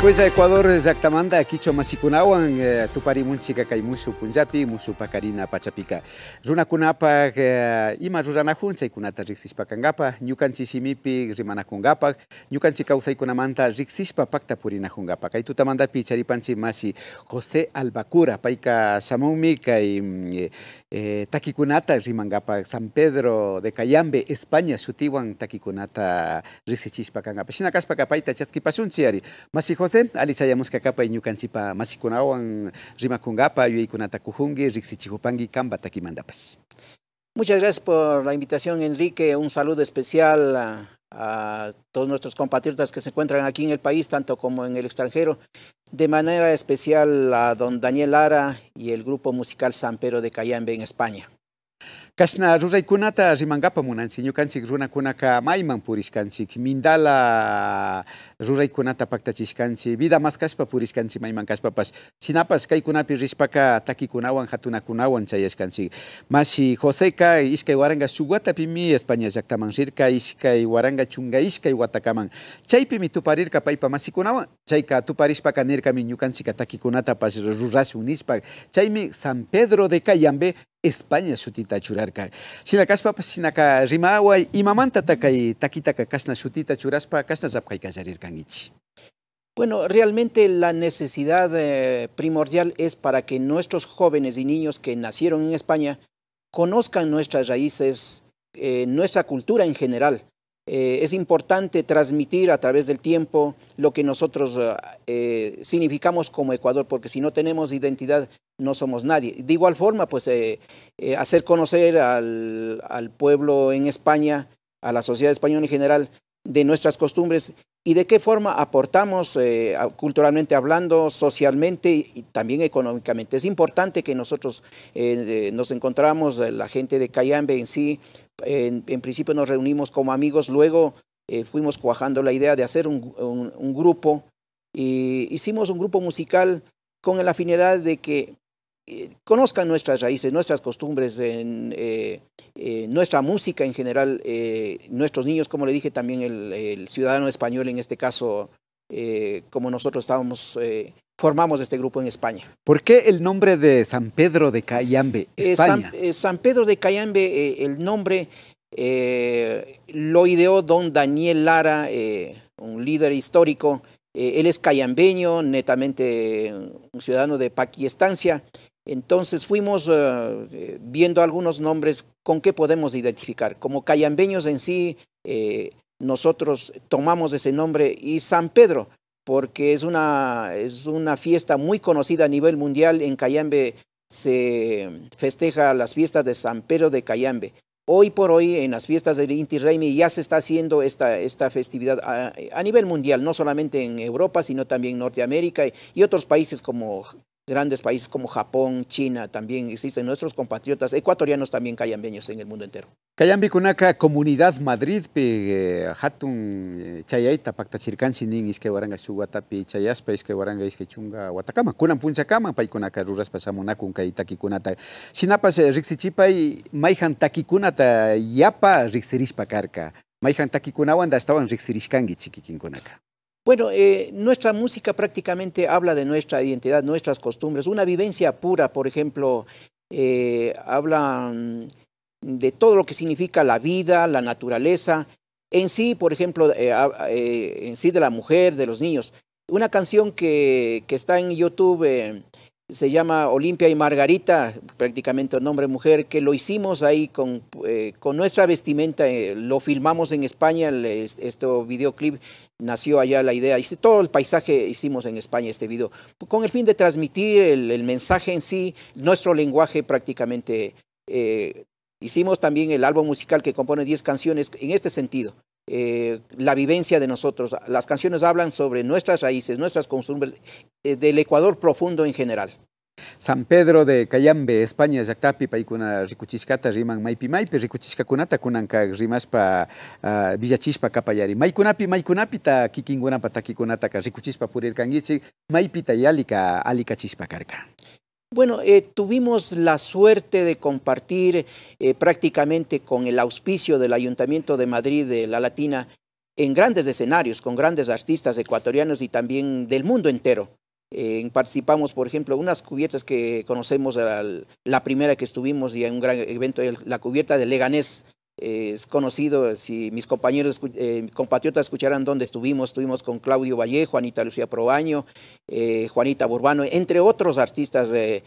Pues a Ecuador, aquí Zactamanda, Quicho Masicunawan, eh, Tuparimunchica, Caimusu, Punjapi, Musu Pacarina, Pachapica. Runakunapa, eh, Ima Ruranajuncha, Ikunata Rixispa Kangapa, Nyukanchi Shimipi, Rimana Kungapa, Nyukanchi Causa Kunamanta, Rixispa Pacta Purina Kungapa, Kaitutamandapi, picharipanchi Masi, José Albacura, Paika y Kai eh, Takikunata, Rimangapa, San Pedro de Cayambe, España, Sutiwan, Takikunata, Rixichispa Kangapa, Shinakaspa Kapaita, Chaskipasunchiari, Masi José pues. Muchas gracias por la invitación, Enrique. Un saludo especial a, todos nuestros compatriotas que se encuentran aquí en el país, tanto como en el extranjero. De manera especial a don Daniel Lara y el grupo musical San Pedro de Cayambe en España. Kasna zuzai kuna eta ziman gapa munan zinu maiman puriskantzik, mindala zuzai kuna eta paktatziskantzik, bida mazkazpa puriskantzik maiman pas, Sinapaz, kai kuna pirrizpaka taki kuna uan, jatuna kuna uan txai eskantzik. Masi, Joseka iskai waranga suguata pimi Espainia zirka, iskai waranga txunga iskai watakaman. Txai pimi tuparirka paipa masi kuna uan, txaika tuparizpaka nirka minyukantzik ataki kuna eta pas San Pedro de Kaianbe, España churarca. churarka. Sinakas papas pues, sinaka rimawa imamanta takay takitaka kasna chutita churaspa kasna zapkay kallarirkanich. Bueno, realmente la necesidad eh, primordial es para que nuestros jóvenes y niños que nacieron en España conozcan nuestras raíces, eh, nuestra cultura en general, eh, es importante transmitir a través del tiempo lo que nosotros eh, eh, significamos como Ecuador, porque si no tenemos identidad no somos nadie. De igual forma, pues hacer conocer al, al, pueblo en España, a la sociedad española en general, de nuestras costumbres y de qué forma aportamos culturalmente hablando, socialmente y también económicamente. Es importante que nosotros nos encontramos, la gente de Cayambe en sí, en, principio nos reunimos como amigos, luego eh, fuimos cuajando la idea de hacer un, un, grupo y hicimos un grupo musical con la afinidad de que eh, conozcan nuestras raíces, nuestras costumbres, eh, nuestra música en general, nuestros niños, como le dije, también el ciudadano español en este caso, como nosotros estábamos formamos este grupo en España. ¿Por qué el nombre de San Pedro de Cayambe, eh, España? Eh, San, Pedro de Cayambe, eh, el nombre lo ideó don Daniel Lara, un líder histórico. él es cayambeño, netamente un ciudadano de Paquistancia. Entonces fuimos viendo algunos nombres con que podemos identificar. Como cayambeños en sí, nosotros tomamos ese nombre y San Pedro porque es una, es una fiesta muy conocida a nivel mundial. En Cayambe se festeja las fiestas de San Pedro de Cayambe. Hoy por hoy, en las fiestas del Inti Reimi ya se está haciendo esta, esta festividad a, a, nivel mundial, no solamente en Europa, sino también en Norteamérica y, otros países como grandes países como Japón, China, también existen nuestros compatriotas ecuatorianos también cayambeños en el mundo entero. Cayambi Cunaca, Comunidad Madrid, pe, Hatun, eh, eh, Chayaita, Pacta Chircán, Chinin, Isquebaranga, iske waranga iske chunga Huatacama, Kunan kama Paikunaca, Ruras, kunkaita kikunata Sinapas, eh, Rixichipay, Maihan, Takikunata, Yapa, Rixirispa, Carca. Maihan, takikunawanda estaban chikikin kunaka. Bueno, eh, nuestra música prácticamente habla de nuestra identidad, nuestras costumbres. Una vivencia pura, por ejemplo, eh, habla de todo lo que significa la vida, la naturaleza, en sí, por ejemplo, eh, en sí de la mujer, de los niños. Una canción que, está en YouTube se llama Olimpia y Margarita, prácticamente nombre mujer, que lo hicimos ahí con, nuestra vestimenta, lo filmamos en España, este videoclip, nació allá la idea, hice todo el paisaje hicimos en España este video, con el fin de transmitir el, mensaje en sí, nuestro lenguaje prácticamente. Eh, hicimos también el álbum musical que compone 10 canciones en este sentido. Eh, la vivencia de nosotros. Las canciones hablan sobre nuestras raíces, nuestras costumbres, eh, del Ecuador profundo en general. San Pedro de Cayambe, España, Zactapi Paikuna, rikuchishkata riman maipi maypi rikuchishkakunata kunanka rimashpa uh, ah, villachishpa kapayari. Maykunapi maykunapita kikingunapa Purir, Maipita y maypita yalika chispa Carca. Bueno, eh, tuvimos la suerte de compartir eh, prácticamente con el auspicio del Ayuntamiento de Madrid de La Latina en grandes escenarios, con grandes artistas ecuatorianos y también del mundo entero participamos, por ejemplo, unas cubiertas que conocemos, la, la primera que estuvimos y en un gran evento, la cubierta de Leganés, es conocido, si mis compañeros, eh, compatriotas escucharan dónde estuvimos, estuvimos con Claudio Vallejo, Juanita Lucía Probaño, eh, Juanita Burbano, entre otros artistas de,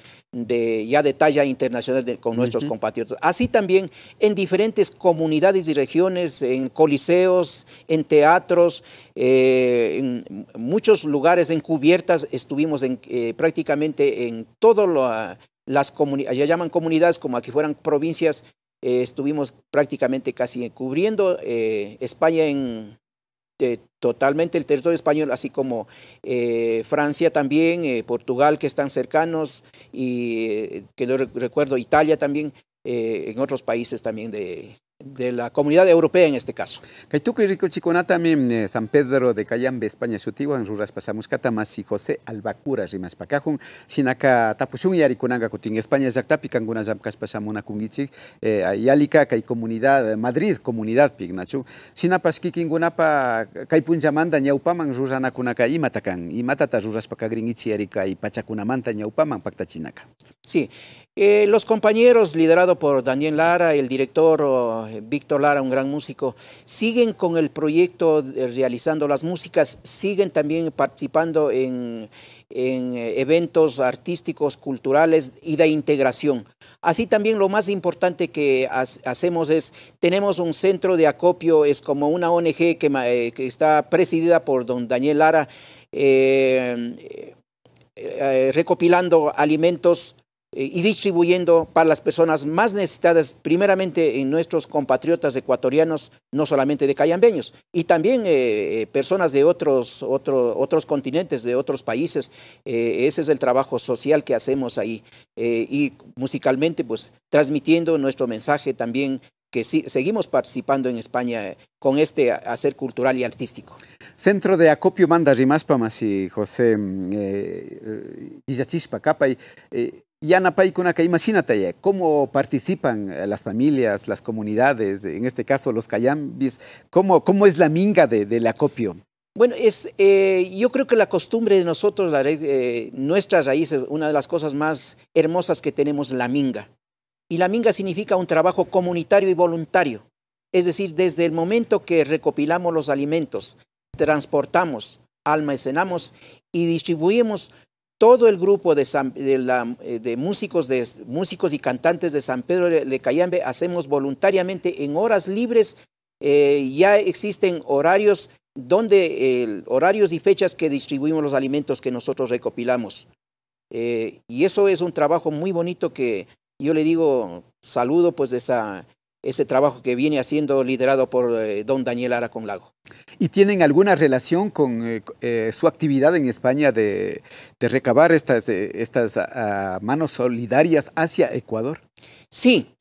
ya de talla internacional con nuestros compatriotas. Así también en diferentes comunidades y regiones, en coliseos, en teatros, eh, en muchos lugares, en cubiertas, estuvimos en, prácticamente en todo las comunidades, ya llaman comunidades como aquí fueran provincias eh, estuvimos prácticamente casi cubriendo eh, España en eh, totalmente el territorio español, así como Francia también, Portugal que están cercanos y que no recuerdo Italia también, en otros países también de, de la comunidad europea en este caso. Caituco y Rico también eh, San Pedro de Cayambe, España, Sutiwan, Ruras Pasamos Catamas y José Albacura, Rimas Pacajun, Sinaca Tapuchun y Aricunanga, Cutín, España, Zactapi, Canguna, Zamcas Pasamuna, Kungichik, eh, Yalica, Cay Comunidad, eh, Madrid, Comunidad Pignachu, Sinapas Kikingunapa, Caipun Yamanda, Ñaupaman, Rurana Kunaka, Imatacan, Imatata, Ruras Pacagringichi, Erika y Pachacunamanta, Ñaupaman, Pactachinaca. Sí, eh, los compañeros liderado por Daniel Lara, el director eh, Víctor Lara, un gran músico, siguen con el proyecto realizando las músicas, siguen también participando en, eh, eventos artísticos, culturales y de integración. Así también lo más importante que hacemos es, tenemos un centro de acopio, es como una ONG eh, que, está presidida por don Daniel Lara, recopilando alimentos eh, y distribuyendo para las personas más necesitadas, primeramente en nuestros compatriotas ecuatorianos, no solamente de cayambeños, y también eh, eh, personas de otros, otros continentes, de otros países. ese es el trabajo social que hacemos ahí. y musicalmente, pues transmitiendo nuestro mensaje también que seguimos participando en España con este hacer cultural y artístico. Centro de acopio manda rimaspamas y José y mm, Capay. Y ya ¿cómo participan eh, las familias, las comunidades, en este caso los cayambis? ¿Cómo, cómo es la minga de, del acopio? Bueno, es, eh, yo creo que la costumbre de nosotros, eh, nuestras raíces, una de las cosas más hermosas que tenemos, la minga. Y la minga significa un trabajo comunitario y voluntario. Es decir, desde el momento que recopilamos los alimentos, transportamos, almacenamos y distribuimos, todo el grupo eh, de, músicos, de músicos y cantantes de San Pedro de Cayambe hacemos voluntariamente en horas libres. Eh, ya existen horarios donde horarios y fechas que distribuimos los alimentos que nosotros recopilamos. Eh, y eso es un trabajo muy bonito que yo le digo, saludo pues de esa ese trabajo que viene haciendo liderado por eh, don Daniel Aracon Lago. ¿Y tienen alguna relación con eh, eh, su actividad en España de, recabar estas, estas ah, ah, manos solidarias hacia Ecuador? Sí,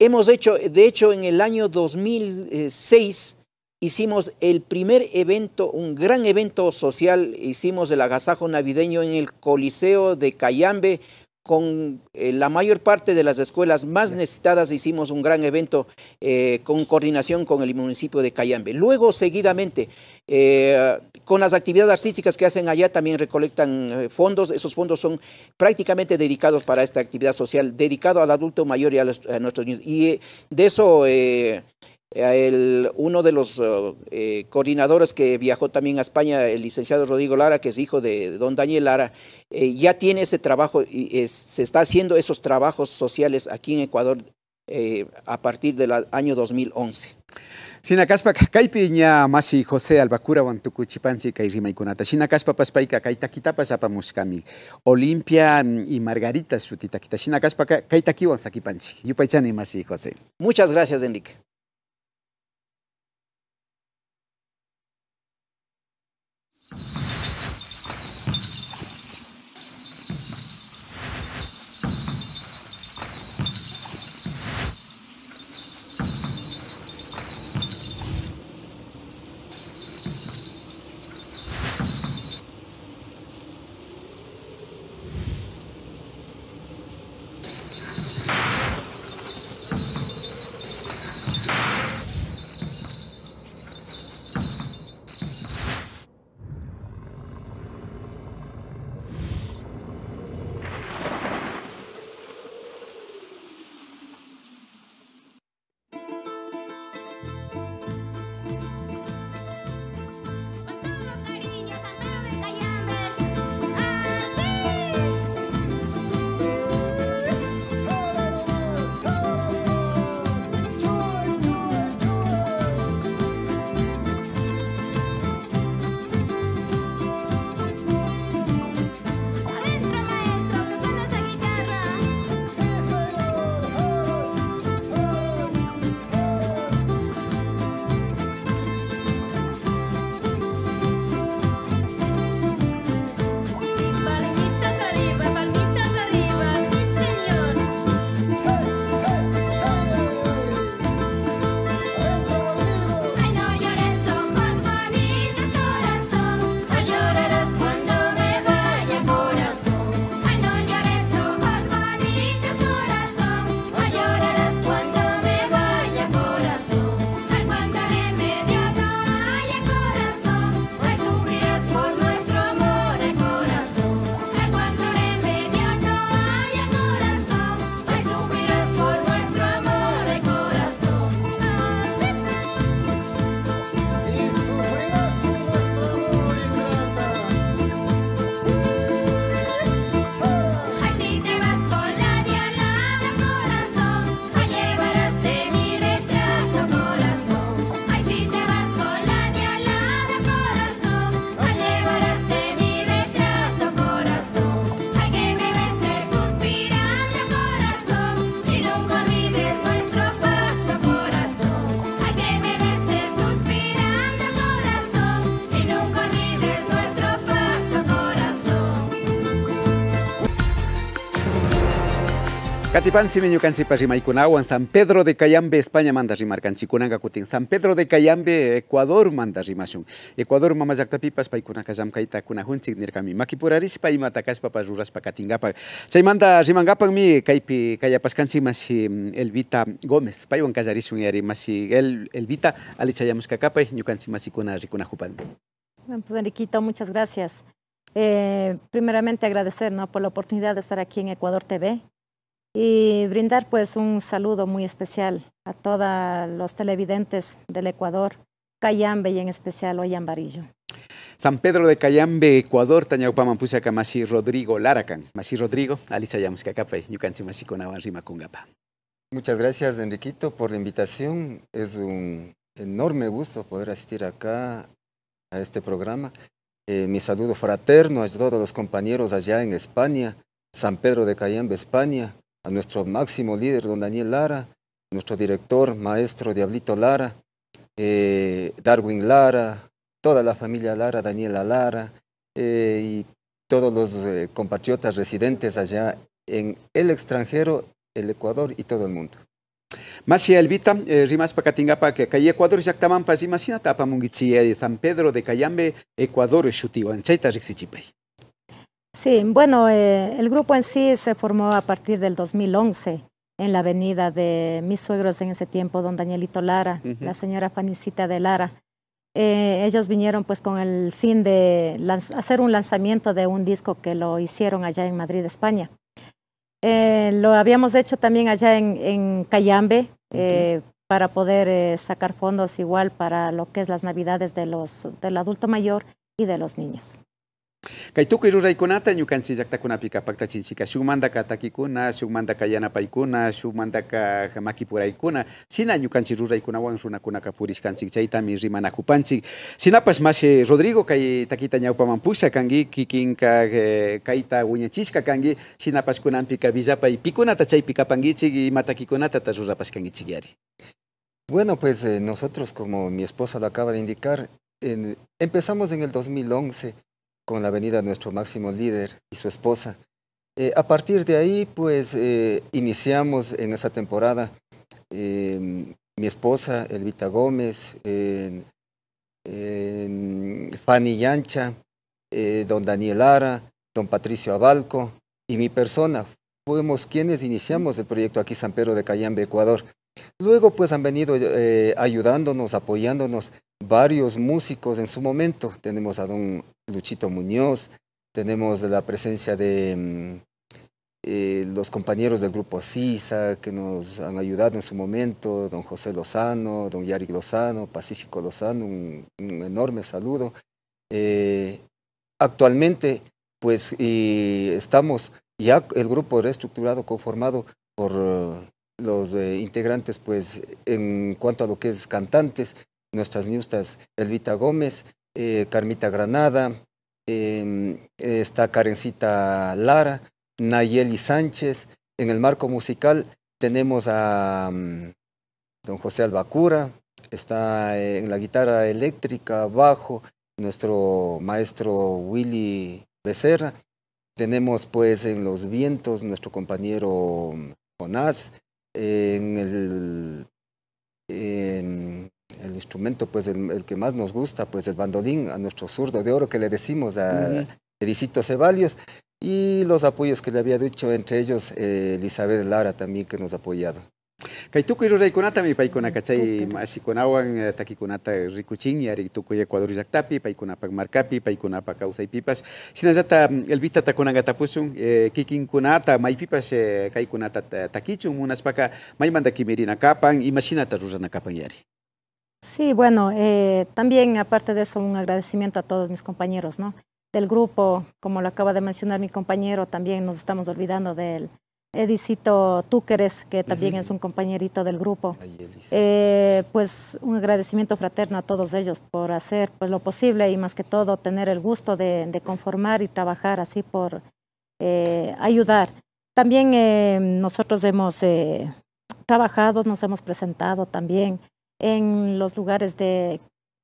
hemos hecho, de hecho en el año 2006 hicimos el primer evento, un gran evento social, hicimos el agasajo navideño en el Coliseo de Cayambe, con eh, la mayor parte de las escuelas más necesitadas hicimos un gran evento eh, con coordinación con el municipio de Cayambe. Luego, seguidamente, eh, con las actividades artísticas que hacen allá también recolectan fondos. Esos fondos son prácticamente dedicados para esta actividad social, dedicado al adulto mayor y a, a nuestros niños. Y de eso el, uno de los eh, eh, coordinadores que viajó también a España, el licenciado Rodrigo Lara, que es hijo de, don Daniel Lara, eh, ya tiene ese trabajo y se está haciendo esos trabajos sociales aquí en Ecuador eh, a partir del año 2011. Sinacaspa kaypi ña masi José Albacura, tukuchipanchi kay rimaykunata. Sinacaspa paspayka kay takitapas Olimpia mm, y Margarita sutitakita. Sinacaspa kay sakipanchi. Yupaychani masi José. Muchas gracias, Enrique. en San Pedro de Cayambe, España manda rimarcan chikunanga kutin. San Pedro de Cayambe, Ecuador manda rimashun. Ecuador mama llaktapipas paikuna kayam kaita kuna hunchik nirkami. pa ima katingapa. Chay manda rimangapan mi kaypi kayapaskanchik masi Elvita Gómez. Paiwan kayarishun yari masi el, Elvita y kakapay ñukanchik kuna rikuna jupan. Pues Enriquito, muchas gracias. Eh, primeramente agradecer ¿no? por la oportunidad de estar aquí en Ecuador TV y brindar pues un saludo muy especial a todos los televidentes del Ecuador, Cayambe y en especial Ollambarillo. San Pedro de Cayambe, Ecuador, Tañaupama, Pusaka, Masi Rodrigo, Laracan, Masi Rodrigo, Alisa Yamuscacapa, Yucansi Rima, Kungapa. Muchas gracias, Enriquito, por la invitación. Es un enorme gusto poder asistir acá a este programa. Eh, mi saludo fraterno a todos los compañeros allá en España, San Pedro de Cayambe, España, a nuestro máximo líder, don Daniel Lara, nuestro director, maestro Diablito Lara, eh, Darwin Lara, toda la familia Lara, Daniela Lara eh, y todos los eh, compatriotas residentes allá en el extranjero, el Ecuador y todo el mundo. Macia Elvita, eh, Rimas Pacatingapa, que calle Ecuador, Yactamampas, imagina Tapa de San Pedro de Cayambe, Ecuador, Chaita, Rixichipay. Sí, bueno, eh, el grupo en sí se formó a partir del 2011 en la avenida de mis suegros en ese tiempo, don Danielito Lara, la señora Fanicita de Lara. Eh, ellos vinieron pues con el fin de hacer un lanzamiento de un disco que lo hicieron allá en Madrid, España. Eh, lo habíamos hecho también allá en, Cayambe para poder sacar fondos igual para lo que es las navidades de los, del adulto mayor y de los niños. Kay tukuy ruraykunata ñukanchik llaqtakunapika paktachinchika shumantaka takikuna, shumantaka yanapaycuna, shumantaka makipuraykuna, sina ñukanchik ruraykunawan runakunaka purishkanchik rimana rimanakupanchik. Sinapas mas Rodrigo kay takita ñawpaman pusha kangi kikinka eh, kayta wiñachishka kangi, sinapas kunanpika villapay pikunata chaypi kapankichik ima takikunata rurapashkankichik yari. Bueno, pues eh, nosotros, como mi esposa lo acaba de indicar, empezamos en el 2011 con la venida de nuestro máximo líder y su esposa. Eh, a partir de ahí, pues eh, iniciamos en esa temporada em, mi esposa, Elvita Gómez, Fanny Yancha, eh, don Daniel Ara, don Patricio Abalco y mi persona. Fuimos quienes iniciamos el proyecto aquí San Pedro de Cayambe, Ecuador. Luego pues han venido eh, ayudándonos, apoyándonos varios músicos en su momento. Tenemos a don Luchito Muñoz, tenemos la presencia de mm, eh, los compañeros del grupo CISA que nos han ayudado en su momento, don José Lozano, don Yari Lozano, Pacífico Lozano, un, enorme saludo. Eh, actualmente pues estamos ya el grupo reestructurado conformado por los eh, integrantes, pues en cuanto a lo que es cantantes, nuestras niustas Elvita Gómez, eh, Carmita Granada, em, está Karencita Lara, Nayeli Sánchez. En el marco musical tenemos a mm, don José Albacura, está eh, en la guitarra eléctrica, bajo, nuestro maestro Willy Becerra. Tenemos pues en los vientos nuestro compañero mm, Jonás, en el, instrumento, pues el, que más nos gusta, pues el bandolín, a nuestro zurdo de oro que le decimos a Edicito Ceballos, y los apoyos que le había dicho, entre ellos eh, Elizabeth Lara también que nos ha apoyado. Kay tukuy ruraykunatami paykuna kachay ashikunawan eh, takikunata rikuchin yari tukuy Ecuador llaktapi paykunapak markapi paykunapak kawsaypipas shinallata elvita takunanqa tapushun eh, kunata maypipas eh, kaykunata takichun munaspaqa maymanta kimirinacapan ima shinata ruranakapan yari Sí, bueno, eh, también aparte de eso un agradecimiento a todos mis compañeros, ¿no? Del grupo, como lo acaba de mencionar mi compañero, también nos estamos olvidando del Edicito Túqueres, que también es un compañerito del grupo. Eh, pues un agradecimiento fraterno a todos ellos por hacer pues, lo posible y más que todo tener el gusto de, conformar y trabajar así por eh, ayudar. También eh, nosotros hemos trabajado, nos hemos presentado también en los lugares de,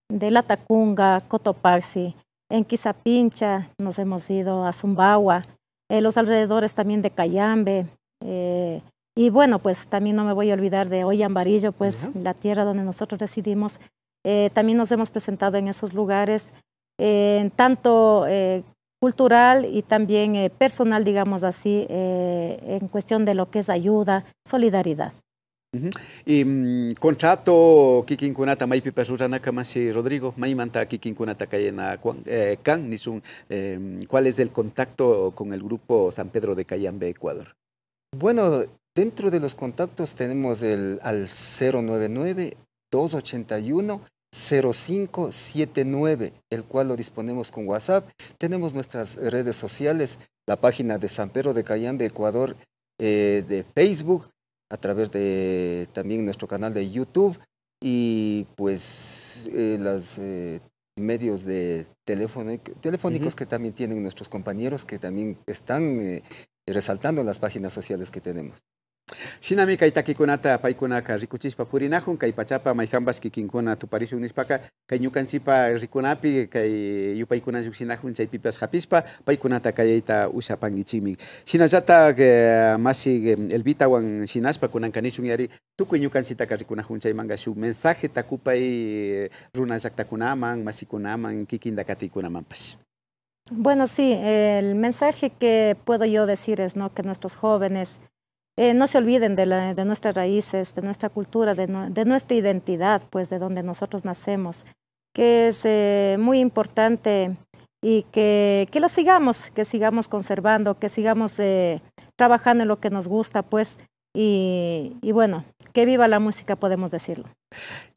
de La Tacunga, Cotopaxi, en Quizapincha, nos hemos ido a Zumbawa, en los alrededores también de Cayambe, eh, y bueno, pues también no me voy a olvidar de Hoy Amarillo, pues la tierra donde nosotros residimos. Eh, también nos hemos presentado en esos lugares, en eh, tanto cultural y también personal, digamos así, en cuestión de lo que es ayuda, solidaridad. Y mm, contrato kikin kunata Maipi pasurana kamasi Rodrigo, Maimanta kikin kunata kayena ¿cuál es el contacto con el grupo San Pedro de Cayambe, Ecuador? Bueno, dentro de los contactos tenemos el, al 099-281-0579, el cual lo disponemos con WhatsApp. Tenemos nuestras redes sociales, la página de San Pedro de Cayambe, Ecuador, eh, de Facebook, a través de también nuestro canal de YouTube y pues eh, los eh, medios de telefónicos que también tienen nuestros compañeros que también están Resaltando resaltando las páginas sociales que tenemos. Shinami kunata paikunaka rikuchispa purinajun kay pachapa kikinkuna tuparishun nispaka kay ñukanchipa rikunapi kay yupaykunan llukshinajun pipas japispa paikunata kayayta usapankichikmi shinallatak eh, masi eh, elvitawan shinaspa kunankanishun yari tukuy ñukanchitaka rikunajun chaymanga shuk mensaje takupay runa llaktakunaman masikunaman kikinda bueno, sí, el mensaje que puedo yo decir es que nuestros jóvenes eh, no se olviden de, nuestras raíces, de nuestra cultura, de, nuestra identidad, pues de donde nosotros nacemos, que es eh, muy importante y que, que, lo sigamos, que sigamos conservando, que sigamos eh, trabajando en lo que nos gusta, pues, y bueno, que viva la música, podemos decirlo.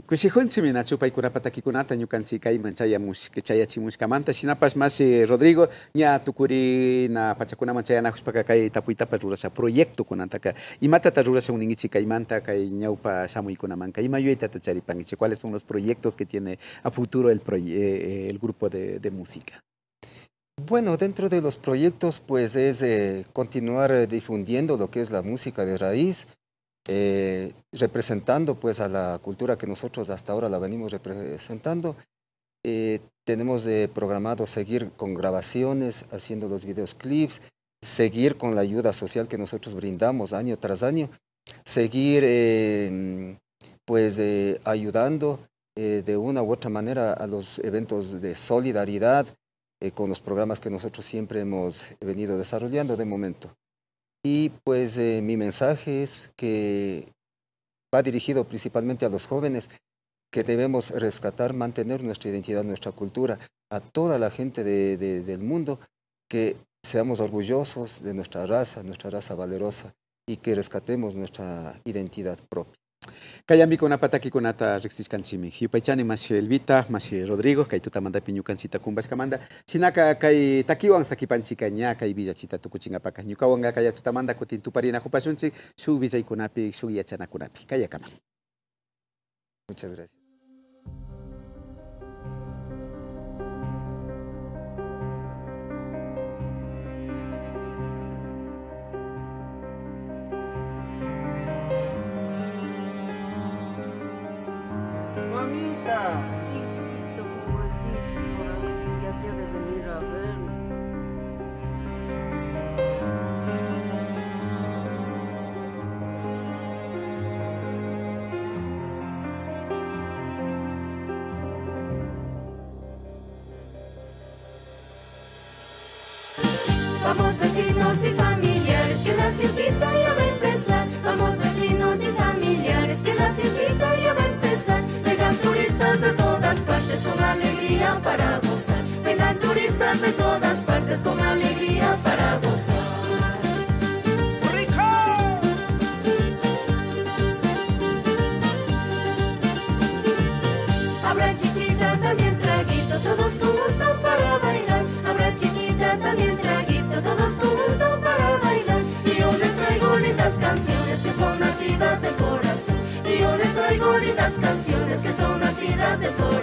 Cuisijon pues siminachu paikuna patakikunata ñukanchi kay manchaya musika chayachi muskamanta shinapas mas eh, Rodrigo ña tukuri na pachakuna manchayana huspaka tapuita tapuytapa rurasa proyecto kunantaka imatata rurasa uningichi kaymanta kay ñawpa samuykunamanka ima yuyaitata charipankichi cuáles son los proyectos que tiene a futuro el, eh, eh, el grupo de, de música bueno, dentro de los proyectos pues es eh, continuar eh, difundiendo lo que es la música de raíz, eh, representando pues a la cultura que nosotros hasta ahora la venimos representando. Eh, tenemos eh, programado seguir con grabaciones, haciendo los videoclips, seguir con la ayuda social que nosotros brindamos año tras año, seguir em, pues ayudando de una u otra manera a los eventos de solidaridad con los programas que nosotros siempre hemos venido desarrollando de momento. Y pues eh, mi mensaje es que va dirigido principalmente a los jóvenes, que debemos rescatar, mantener nuestra identidad, nuestra cultura, a toda la gente del mundo, que seamos orgullosos de nuestra raza, nuestra raza valerosa, y que rescatemos nuestra identidad propia. Kayambi con apataki con ata rexis canchimi. Hipaichani mas Elvita, mas Rodrigo, kay piñu piñukancita kumbas kamanda. Sinaka kay takiwan sakipanchika ña kay villachita tukuchingapaka. Ñukawanga kay tutamanda kutin tuparina kupashunchik, shuk y kunapi, shuk yachana kunapi. Muchas gracias. Yeah. Plantas de flores.